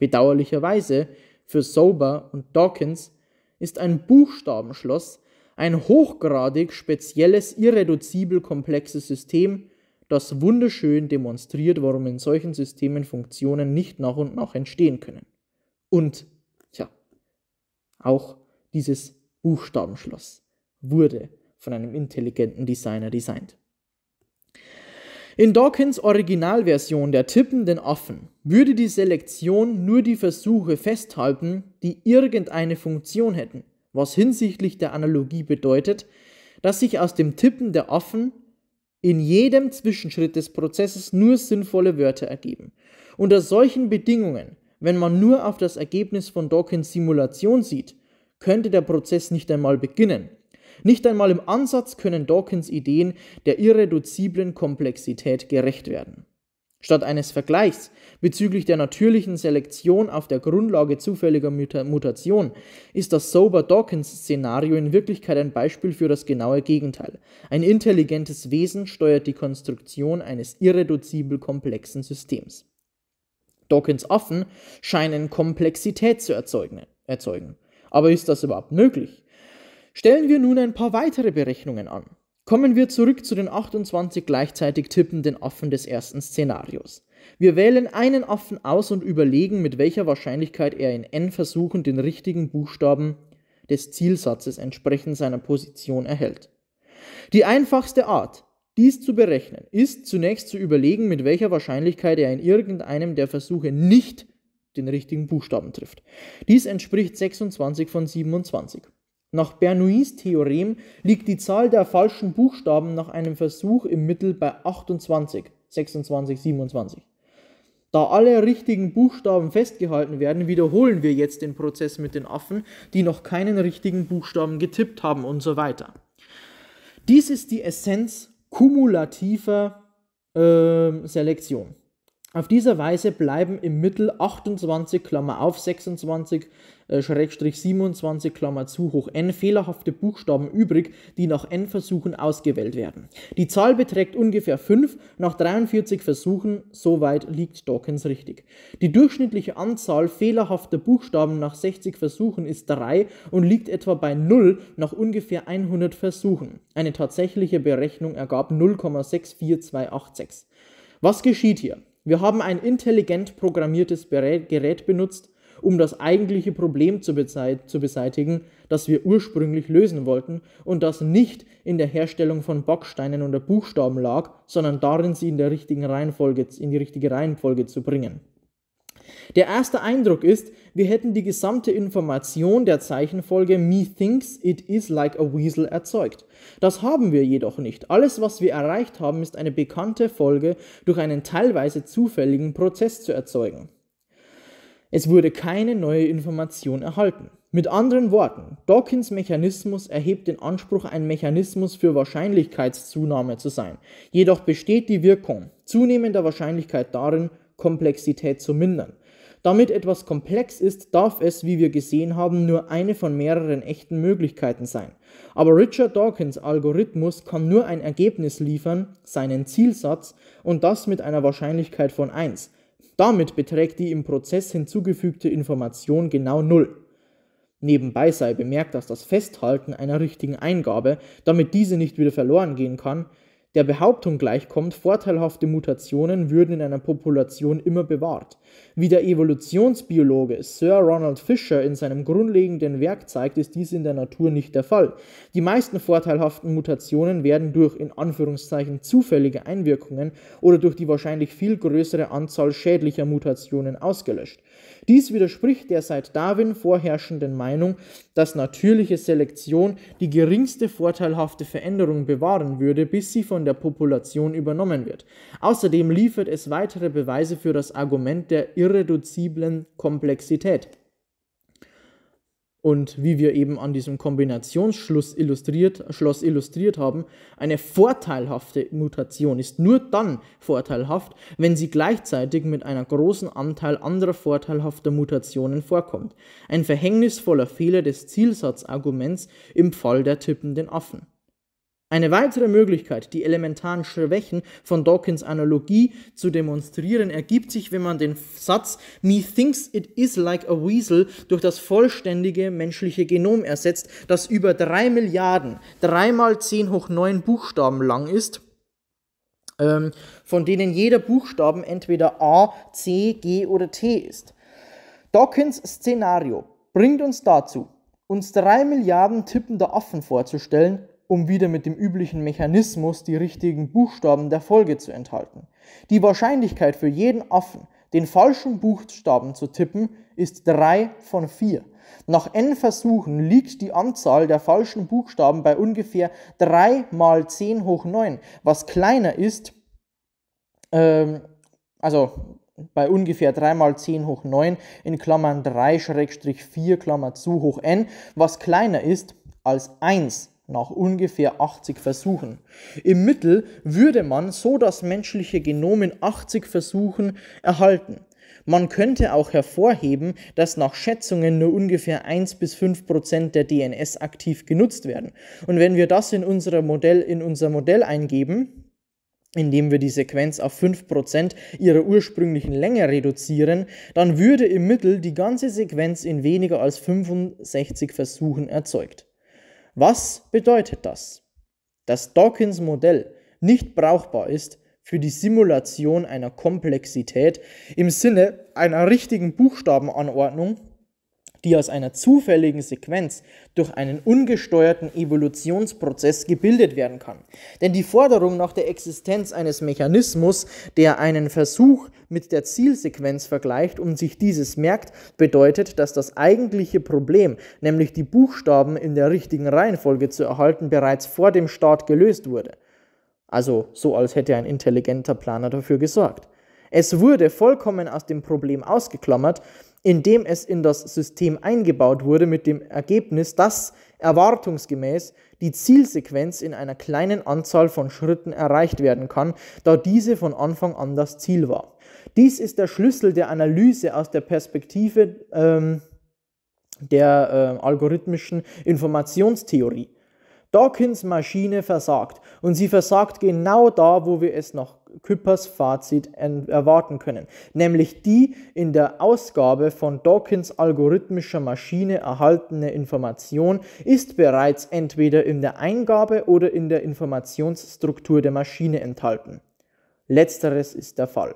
Bedauerlicherweise für Sober und Dawkins ist ein Buchstabenschloss ein hochgradig spezielles, irreduzibel komplexes System, das wunderschön demonstriert, warum in solchen Systemen Funktionen nicht nach und nach entstehen können. Und ja, auch dieses Buchstabenschloss wurde von einem intelligenten Designer designt. In Dawkins Originalversion der tippenden Affen würde die Selektion nur die Versuche festhalten, die irgendeine Funktion hätten, was hinsichtlich der Analogie bedeutet, dass sich aus dem Tippen der Affen in jedem Zwischenschritt des Prozesses nur sinnvolle Wörter ergeben. Unter solchen Bedingungen, wenn man nur auf das Ergebnis von Dawkins Simulation sieht, könnte der Prozess nicht einmal beginnen. Nicht einmal im Ansatz können Dawkins Ideen der irreduziblen Komplexität gerecht werden. Statt eines Vergleichs bezüglich der natürlichen Selektion auf der Grundlage zufälliger Mutation ist das Sober-Dawkins-Szenario in Wirklichkeit ein Beispiel für das genaue Gegenteil. Ein intelligentes Wesen steuert die Konstruktion eines irreduzibel komplexen Systems. Dawkins Affen scheinen Komplexität zu erzeugen. Aber ist das überhaupt möglich? Stellen wir nun ein paar weitere Berechnungen an. Kommen wir zurück zu den 28 gleichzeitig tippenden Affen des ersten Szenarios. Wir wählen einen Affen aus und überlegen, mit welcher Wahrscheinlichkeit er in n Versuchen den richtigen Buchstaben des Zielsatzes entsprechend seiner Position erhält. Die einfachste Art, dies zu berechnen, ist zunächst zu überlegen, mit welcher Wahrscheinlichkeit er in irgendeinem der Versuche nicht den richtigen Buchstaben trifft. Dies entspricht 26 von 27. Nach Bernoullis Theorem liegt die Zahl der falschen Buchstaben nach einem Versuch im Mittel bei 28, 26, 27. Da alle richtigen Buchstaben festgehalten werden, wiederholen wir jetzt den Prozess mit den Affen, die noch keinen richtigen Buchstaben getippt haben und so weiter. Dies ist die Essenz kumulativer äh, Selektion. Auf diese Weise bleiben im Mittel 28 Klammer auf 26 äh, Schrägstrich 27 Klammer zu hoch n fehlerhafte Buchstaben übrig, die nach n Versuchen ausgewählt werden. Die Zahl beträgt ungefähr 5 nach 43 Versuchen, soweit liegt Dawkins richtig. Die durchschnittliche Anzahl fehlerhafter Buchstaben nach 60 Versuchen ist 3 und liegt etwa bei 0 nach ungefähr 100 Versuchen. Eine tatsächliche Berechnung ergab 0,64286. Was geschieht hier? Wir haben ein intelligent programmiertes Gerät benutzt, um das eigentliche Problem zu, zu beseitigen, das wir ursprünglich lösen wollten und das nicht in der Herstellung von Backsteinen oder Buchstaben lag, sondern darin, sie in, der richtigen Reihenfolge, in die richtige Reihenfolge zu bringen. Der erste Eindruck ist, wir hätten die gesamte Information der Zeichenfolge Me thinks it is like a weasel erzeugt. Das haben wir jedoch nicht. Alles, was wir erreicht haben, ist eine bekannte Folge durch einen teilweise zufälligen Prozess zu erzeugen. Es wurde keine neue Information erhalten. Mit anderen Worten, Dawkins Mechanismus erhebt den Anspruch, ein Mechanismus für Wahrscheinlichkeitszunahme zu sein. Jedoch besteht die Wirkung zunehmender Wahrscheinlichkeit darin, Komplexität zu mindern. Damit etwas komplex ist, darf es, wie wir gesehen haben, nur eine von mehreren echten Möglichkeiten sein. Aber Richard Dawkins Algorithmus kann nur ein Ergebnis liefern, seinen Zielsatz, und das mit einer Wahrscheinlichkeit von 1. Damit beträgt die im Prozess hinzugefügte Information genau null. Nebenbei sei bemerkt, dass das Festhalten einer richtigen Eingabe, damit diese nicht wieder verloren gehen kann, der Behauptung gleichkommt, vorteilhafte Mutationen würden in einer Population immer bewahrt. Wie der Evolutionsbiologe Sir Ronald Fisher in seinem grundlegenden Werk zeigt, ist dies in der Natur nicht der Fall. Die meisten vorteilhaften Mutationen werden durch in Anführungszeichen zufällige Einwirkungen oder durch die wahrscheinlich viel größere Anzahl schädlicher Mutationen ausgelöscht. Dies widerspricht der seit Darwin vorherrschenden Meinung, dass natürliche Selektion die geringste vorteilhafte Veränderung bewahren würde, bis sie von der Population übernommen wird. Außerdem liefert es weitere Beweise für das Argument der irreduziblen Komplexität. Und wie wir eben an diesem Kombinationsschluss illustriert, Schloss illustriert haben, eine vorteilhafte Mutation ist nur dann vorteilhaft, wenn sie gleichzeitig mit einer großen Anteil anderer vorteilhafter Mutationen vorkommt. Ein verhängnisvoller Fehler des Zielsatzarguments im Fall der tippenden Affen. Eine weitere Möglichkeit, die elementaren Schwächen von Dawkins Analogie zu demonstrieren, ergibt sich, wenn man den Satz Methinks it is like a weasel durch das vollständige menschliche Genom ersetzt, das über 3 Milliarden, 3 mal 10 hoch 9 Buchstaben lang ist, ähm, von denen jeder Buchstaben entweder A, C, G oder T ist. Dawkins Szenario bringt uns dazu, uns drei Milliarden tippende Affen vorzustellen, um wieder mit dem üblichen Mechanismus die richtigen Buchstaben der Folge zu enthalten. Die Wahrscheinlichkeit für jeden Affen, den falschen Buchstaben zu tippen, ist 3 von 4. Nach n Versuchen liegt die Anzahl der falschen Buchstaben bei ungefähr 3 mal 10 hoch 9, was kleiner ist, ähm, also bei ungefähr 3 mal 10 hoch 9 in Klammern 3-4 Klammer zu hoch n, was kleiner ist als 1 nach ungefähr 80 Versuchen. Im Mittel würde man so das menschliche Genom in 80 Versuchen erhalten. Man könnte auch hervorheben, dass nach Schätzungen nur ungefähr 1 bis 5 Prozent der DNS aktiv genutzt werden. Und wenn wir das in, unsere Modell, in unser Modell eingeben, indem wir die Sequenz auf 5% Prozent ihrer ursprünglichen Länge reduzieren, dann würde im Mittel die ganze Sequenz in weniger als 65 Versuchen erzeugt. Was bedeutet das? Dass Dawkins Modell nicht brauchbar ist für die Simulation einer Komplexität im Sinne einer richtigen Buchstabenanordnung die aus einer zufälligen Sequenz durch einen ungesteuerten Evolutionsprozess gebildet werden kann. Denn die Forderung nach der Existenz eines Mechanismus, der einen Versuch mit der Zielsequenz vergleicht und sich dieses merkt, bedeutet, dass das eigentliche Problem, nämlich die Buchstaben in der richtigen Reihenfolge zu erhalten, bereits vor dem Start gelöst wurde. Also so, als hätte ein intelligenter Planer dafür gesorgt. Es wurde vollkommen aus dem Problem ausgeklammert, indem es in das System eingebaut wurde, mit dem Ergebnis, dass erwartungsgemäß die Zielsequenz in einer kleinen Anzahl von Schritten erreicht werden kann, da diese von Anfang an das Ziel war. Dies ist der Schlüssel der Analyse aus der Perspektive ähm, der äh, algorithmischen Informationstheorie. Dawkins Maschine versagt und sie versagt genau da, wo wir es noch Küppers Fazit erwarten können, nämlich die in der Ausgabe von Dawkins algorithmischer Maschine erhaltene Information ist bereits entweder in der Eingabe oder in der Informationsstruktur der Maschine enthalten. Letzteres ist der Fall.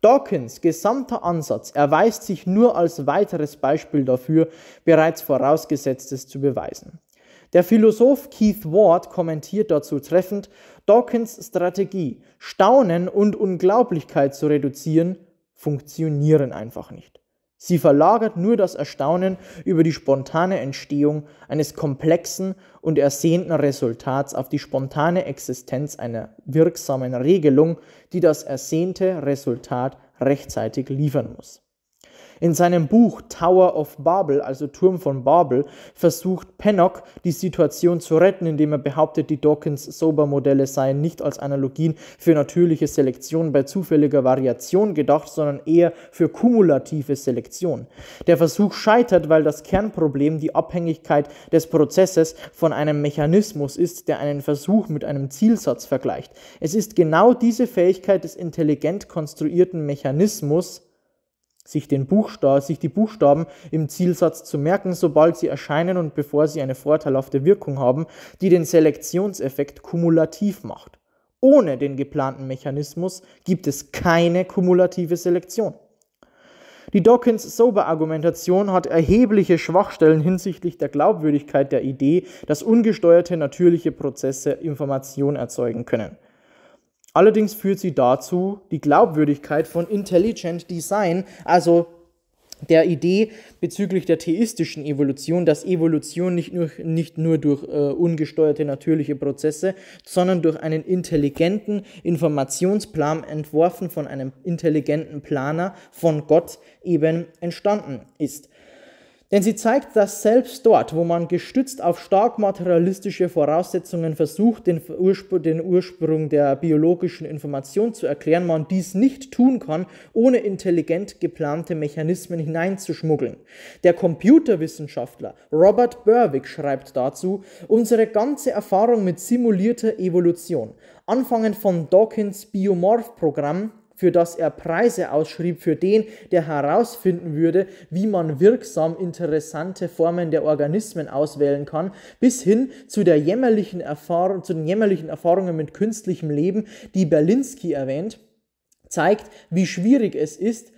Dawkins gesamter Ansatz erweist sich nur als weiteres Beispiel dafür, bereits vorausgesetztes zu beweisen. Der Philosoph Keith Ward kommentiert dazu treffend, Dawkins Strategie, Staunen und Unglaublichkeit zu reduzieren, funktionieren einfach nicht. Sie verlagert nur das Erstaunen über die spontane Entstehung eines komplexen und ersehnten Resultats auf die spontane Existenz einer wirksamen Regelung, die das ersehnte Resultat rechtzeitig liefern muss. In seinem Buch Tower of Babel, also Turm von Babel, versucht Pennock die Situation zu retten, indem er behauptet, die Dawkins-Sober-Modelle seien nicht als Analogien für natürliche Selektion bei zufälliger Variation gedacht, sondern eher für kumulative Selektion. Der Versuch scheitert, weil das Kernproblem die Abhängigkeit des Prozesses von einem Mechanismus ist, der einen Versuch mit einem Zielsatz vergleicht. Es ist genau diese Fähigkeit des intelligent konstruierten Mechanismus, sich, den Buchsta sich die Buchstaben im Zielsatz zu merken, sobald sie erscheinen und bevor sie eine vorteilhafte Wirkung haben, die den Selektionseffekt kumulativ macht. Ohne den geplanten Mechanismus gibt es keine kumulative Selektion. Die Dawkins-Sober-Argumentation hat erhebliche Schwachstellen hinsichtlich der Glaubwürdigkeit der Idee, dass ungesteuerte natürliche Prozesse Information erzeugen können. Allerdings führt sie dazu, die Glaubwürdigkeit von Intelligent Design, also der Idee bezüglich der theistischen Evolution, dass Evolution nicht nur, nicht nur durch äh, ungesteuerte natürliche Prozesse, sondern durch einen intelligenten Informationsplan entworfen von einem intelligenten Planer von Gott eben entstanden ist. Denn sie zeigt, dass selbst dort, wo man gestützt auf stark materialistische Voraussetzungen versucht, den, Urspr den Ursprung der biologischen Information zu erklären, man dies nicht tun kann, ohne intelligent geplante Mechanismen hineinzuschmuggeln. Der Computerwissenschaftler Robert Berwick schreibt dazu, unsere ganze Erfahrung mit simulierter Evolution, anfangend von Dawkins Biomorph-Programm für das er Preise ausschrieb für den, der herausfinden würde, wie man wirksam interessante Formen der Organismen auswählen kann, bis hin zu, der jämmerlichen Erfahrung, zu den jämmerlichen Erfahrungen mit künstlichem Leben, die Berlinski erwähnt, zeigt, wie schwierig es ist,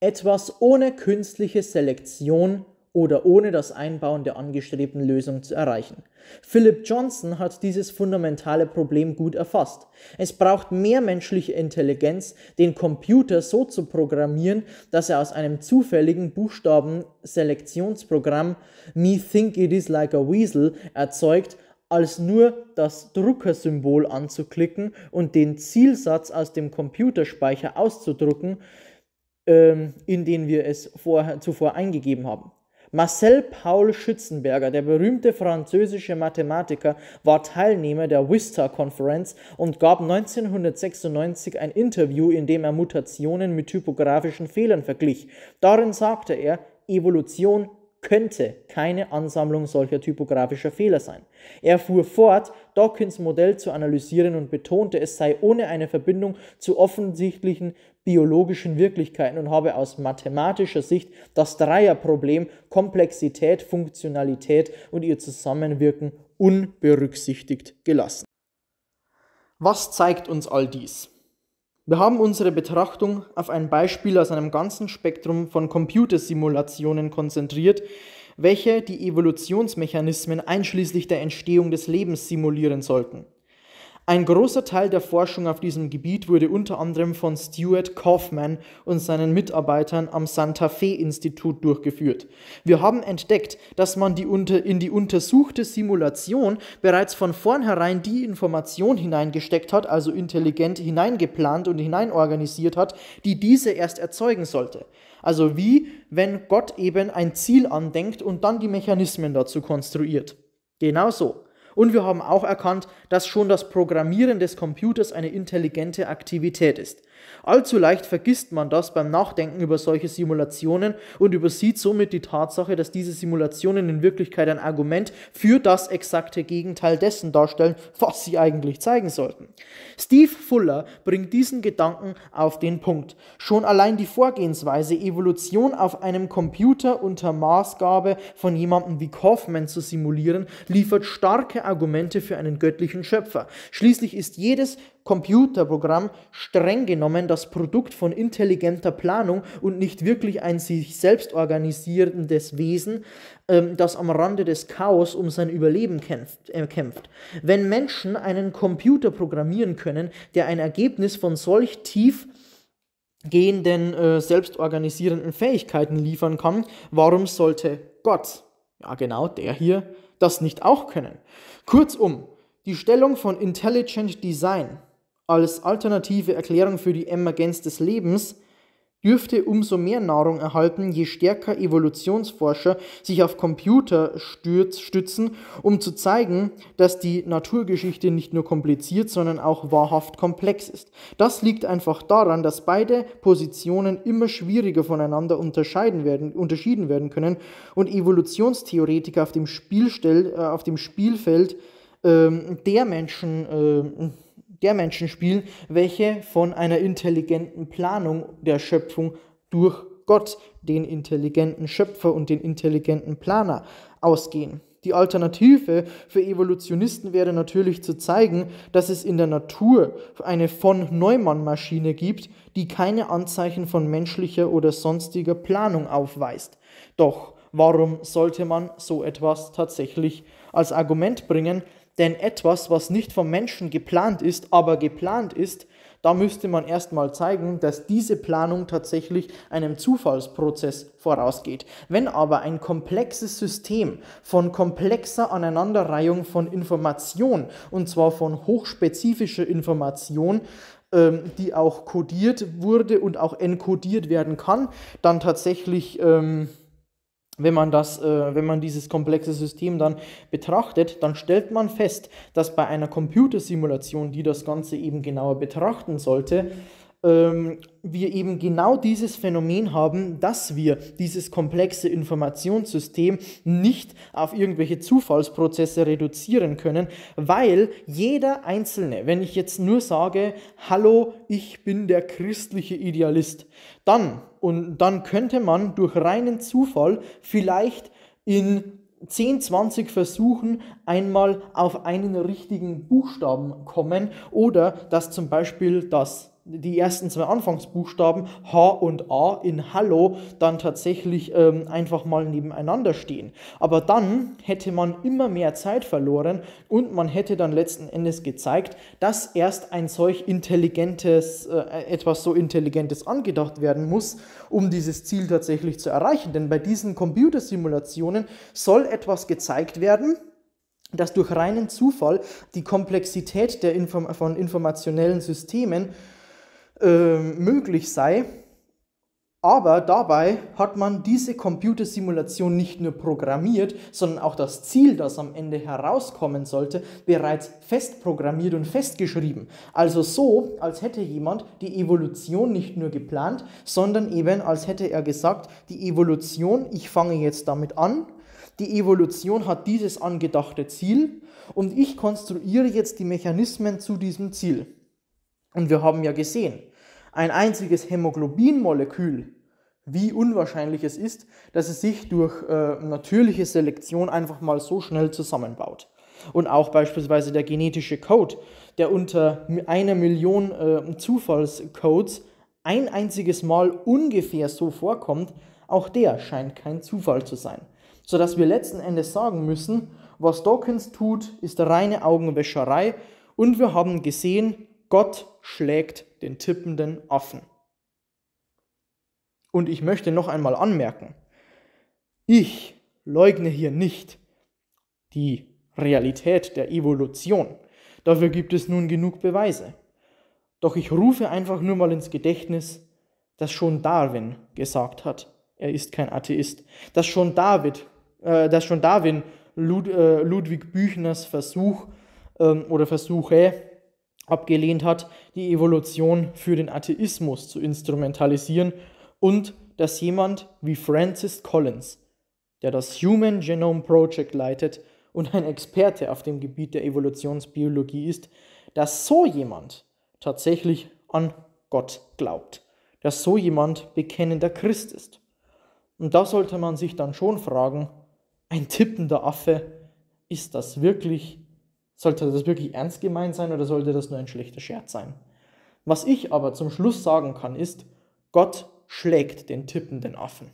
etwas ohne künstliche Selektion oder ohne das Einbauen der angestrebten Lösung zu erreichen. Philip Johnson hat dieses fundamentale Problem gut erfasst. Es braucht mehr menschliche Intelligenz, den Computer so zu programmieren, dass er aus einem zufälligen Buchstabenselektionsprogramm Me Think It Is Like a Weasel erzeugt, als nur das Druckersymbol anzuklicken und den Zielsatz aus dem Computerspeicher auszudrucken, ähm, in den wir es vorher, zuvor eingegeben haben. Marcel Paul Schützenberger, der berühmte französische Mathematiker, war Teilnehmer der wista konferenz und gab 1996 ein Interview, in dem er Mutationen mit typografischen Fehlern verglich. Darin sagte er, Evolution könnte keine Ansammlung solcher typografischer Fehler sein. Er fuhr fort, Dawkins Modell zu analysieren und betonte, es sei ohne eine Verbindung zu offensichtlichen biologischen Wirklichkeiten und habe aus mathematischer Sicht das Dreierproblem Komplexität, Funktionalität und ihr Zusammenwirken unberücksichtigt gelassen. Was zeigt uns all dies? Wir haben unsere Betrachtung auf ein Beispiel aus einem ganzen Spektrum von Computersimulationen konzentriert, welche die Evolutionsmechanismen einschließlich der Entstehung des Lebens simulieren sollten. Ein großer Teil der Forschung auf diesem Gebiet wurde unter anderem von Stuart Kaufman und seinen Mitarbeitern am Santa Fe Institut durchgeführt. Wir haben entdeckt, dass man die in die untersuchte Simulation bereits von vornherein die Information hineingesteckt hat, also intelligent hineingeplant und hineinorganisiert hat, die diese erst erzeugen sollte. Also wie, wenn Gott eben ein Ziel andenkt und dann die Mechanismen dazu konstruiert. Genau so. Und wir haben auch erkannt, dass schon das Programmieren des Computers eine intelligente Aktivität ist. Allzu leicht vergisst man das beim Nachdenken über solche Simulationen und übersieht somit die Tatsache, dass diese Simulationen in Wirklichkeit ein Argument für das exakte Gegenteil dessen darstellen, was sie eigentlich zeigen sollten. Steve Fuller bringt diesen Gedanken auf den Punkt. Schon allein die Vorgehensweise, Evolution auf einem Computer unter Maßgabe von jemandem wie Kaufmann zu simulieren, liefert starke Argumente für einen göttlichen Schöpfer. Schließlich ist jedes Computerprogramm streng genommen das Produkt von intelligenter Planung und nicht wirklich ein sich selbst organisierendes Wesen, ähm, das am Rande des Chaos um sein Überleben kämpft, äh, kämpft. Wenn Menschen einen Computer programmieren können, der ein Ergebnis von solch tief gehenden äh, selbstorganisierenden Fähigkeiten liefern kann, warum sollte Gott, ja genau der hier, das nicht auch können? Kurzum, die Stellung von Intelligent Design als alternative Erklärung für die Emergenz des Lebens dürfte umso mehr Nahrung erhalten, je stärker Evolutionsforscher sich auf Computer stützen, um zu zeigen, dass die Naturgeschichte nicht nur kompliziert, sondern auch wahrhaft komplex ist. Das liegt einfach daran, dass beide Positionen immer schwieriger voneinander unterscheiden werden, unterschieden werden können und Evolutionstheoretiker auf dem, Spielstell, äh, auf dem Spielfeld äh, der Menschen äh, der Menschen spielen, welche von einer intelligenten Planung der Schöpfung durch Gott, den intelligenten Schöpfer und den intelligenten Planer, ausgehen. Die Alternative für Evolutionisten wäre natürlich zu zeigen, dass es in der Natur eine von Neumann-Maschine gibt, die keine Anzeichen von menschlicher oder sonstiger Planung aufweist. Doch warum sollte man so etwas tatsächlich als Argument bringen, denn etwas, was nicht vom Menschen geplant ist, aber geplant ist, da müsste man erstmal zeigen, dass diese Planung tatsächlich einem Zufallsprozess vorausgeht. Wenn aber ein komplexes System von komplexer Aneinanderreihung von Information, und zwar von hochspezifischer Information, ähm, die auch codiert wurde und auch encodiert werden kann, dann tatsächlich... Ähm, wenn man, das, äh, wenn man dieses komplexe System dann betrachtet, dann stellt man fest, dass bei einer Computersimulation, die das Ganze eben genauer betrachten sollte, ähm, wir eben genau dieses Phänomen haben, dass wir dieses komplexe Informationssystem nicht auf irgendwelche Zufallsprozesse reduzieren können, weil jeder Einzelne, wenn ich jetzt nur sage, hallo, ich bin der christliche Idealist, dann und dann könnte man durch reinen Zufall vielleicht in 10, 20 Versuchen einmal auf einen richtigen Buchstaben kommen oder dass zum Beispiel das die ersten zwei Anfangsbuchstaben H und A in Hallo dann tatsächlich ähm, einfach mal nebeneinander stehen. Aber dann hätte man immer mehr Zeit verloren und man hätte dann letzten Endes gezeigt, dass erst ein solch intelligentes, äh, etwas so intelligentes angedacht werden muss, um dieses Ziel tatsächlich zu erreichen. Denn bei diesen Computersimulationen soll etwas gezeigt werden, dass durch reinen Zufall die Komplexität der Inform von informationellen Systemen ähm, möglich sei. Aber dabei hat man diese Computersimulation nicht nur programmiert, sondern auch das Ziel, das am Ende herauskommen sollte, bereits fest programmiert und festgeschrieben. Also so, als hätte jemand die Evolution nicht nur geplant, sondern eben als hätte er gesagt, die Evolution, ich fange jetzt damit an, die Evolution hat dieses angedachte Ziel und ich konstruiere jetzt die Mechanismen zu diesem Ziel. Und wir haben ja gesehen, ein einziges Hämoglobinmolekül, wie unwahrscheinlich es ist, dass es sich durch äh, natürliche Selektion einfach mal so schnell zusammenbaut. Und auch beispielsweise der genetische Code, der unter einer Million äh, Zufallscodes ein einziges Mal ungefähr so vorkommt, auch der scheint kein Zufall zu sein. Sodass wir letzten Endes sagen müssen, was Dawkins tut, ist reine Augenwäscherei und wir haben gesehen, Gott schlägt den Tippenden offen. Und ich möchte noch einmal anmerken, ich leugne hier nicht die Realität der Evolution. Dafür gibt es nun genug Beweise. Doch ich rufe einfach nur mal ins Gedächtnis, dass schon Darwin gesagt hat, er ist kein Atheist, dass schon David, äh, dass schon Darwin Lud, äh, Ludwig Büchners Versuch ähm, oder Versuche abgelehnt hat, die Evolution für den Atheismus zu instrumentalisieren und dass jemand wie Francis Collins, der das Human Genome Project leitet und ein Experte auf dem Gebiet der Evolutionsbiologie ist, dass so jemand tatsächlich an Gott glaubt, dass so jemand bekennender Christ ist. Und da sollte man sich dann schon fragen, ein tippender Affe, ist das wirklich sollte das wirklich ernst gemeint sein oder sollte das nur ein schlechter Scherz sein? Was ich aber zum Schluss sagen kann, ist, Gott schlägt den tippenden Affen.